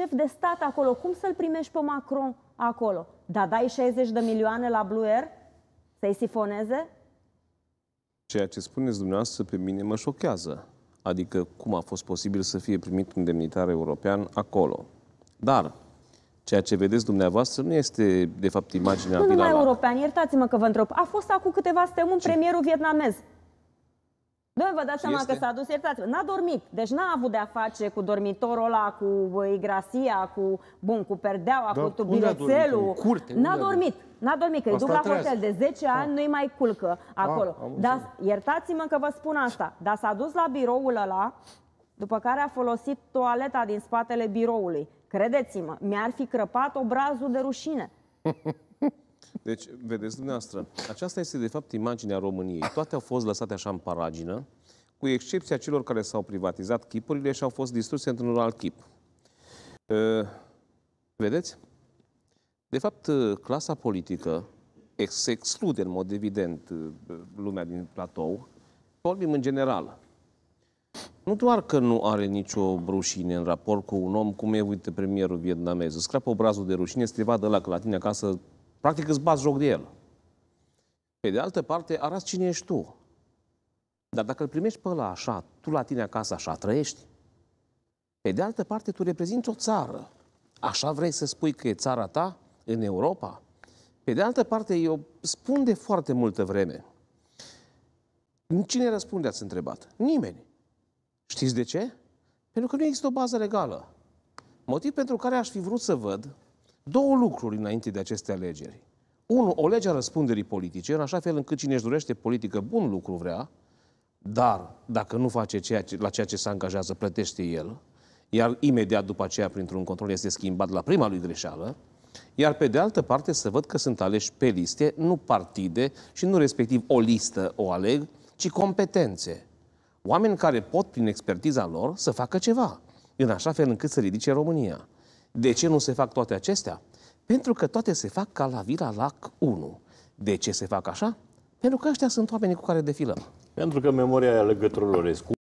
șef de stat acolo. Cum să-l primești pe Macron acolo? Da, dai 60 de milioane la Blue Air? Să-i sifoneze? Ceea ce spuneți dumneavoastră pe mine mă șochează. Adică cum a fost posibil să fie primit un demnitar european acolo. Dar ceea ce vedeți dumneavoastră nu este, de fapt, imaginea Nu numai european, iertați-mă că vă întreb. A fost acum câteva săptămâni premierul vietnamez. Dom'le, vă dați seama este... că s-a dus, iertați n-a dormit. Deci n-a avut de-a face cu dormitorul ăla, cu igrasia, cu, bun, cu perdeaua, cu tubilețelul. N-a dormit. N-a dormit, că îi duc la trează. hotel de 10 ani, nu-i mai culcă ah, acolo. A, dar iertați-mă că vă spun asta, dar s-a dus la biroul ăla, după care a folosit toaleta din spatele biroului. Credeți-mă, mi-ar fi crăpat obrazul de rușine. Deci, vedeți dumneavoastră, aceasta este de fapt imaginea României. Toate au fost lăsate așa în paragină, cu excepția celor care s-au privatizat chipurile și au fost distruse într-un alt chip. Ă, vedeți? De fapt, ă, clasa politică se exclude în mod evident ă, lumea din platou, vorbim în general. Nu doar că nu are nicio rușine în raport cu un om cum e, uite, premierul vietnamez, scrapă obrazul de rușine, este te vadă la că la tine acasă Practic îți bați joc de el. Pe de altă parte, arăți cine ești tu. Dar dacă îl primești pe ăla așa, tu la tine acasă așa trăiești, pe de altă parte, tu reprezinți o țară. Așa vrei să spui că e țara ta în Europa? Pe de altă parte, eu spun de foarte multă vreme. Cine răspunde, ați întrebat? Nimeni. Știți de ce? Pentru că nu există o bază legală. Motiv pentru care aș fi vrut să văd două lucruri înainte de aceste alegeri. Unu, o lege a răspunderii politice, în așa fel încât cine își dorește politică, bun lucru vrea, dar dacă nu face ceea ce, la ceea ce se angajează, plătește el, iar imediat după aceea, printr-un control, este schimbat la prima lui greșeală, iar pe de altă parte să văd că sunt aleși pe liste, nu partide și nu respectiv o listă o aleg, ci competențe. Oameni care pot, prin expertiza lor, să facă ceva, în așa fel încât să ridice România. De ce nu se fac toate acestea? Pentru că toate se fac ca la Vila Lac 1. De ce se fac așa? Pentru că ăștia sunt oamenii cu care defilăm. Pentru că memoria alegătorilor e scurtă.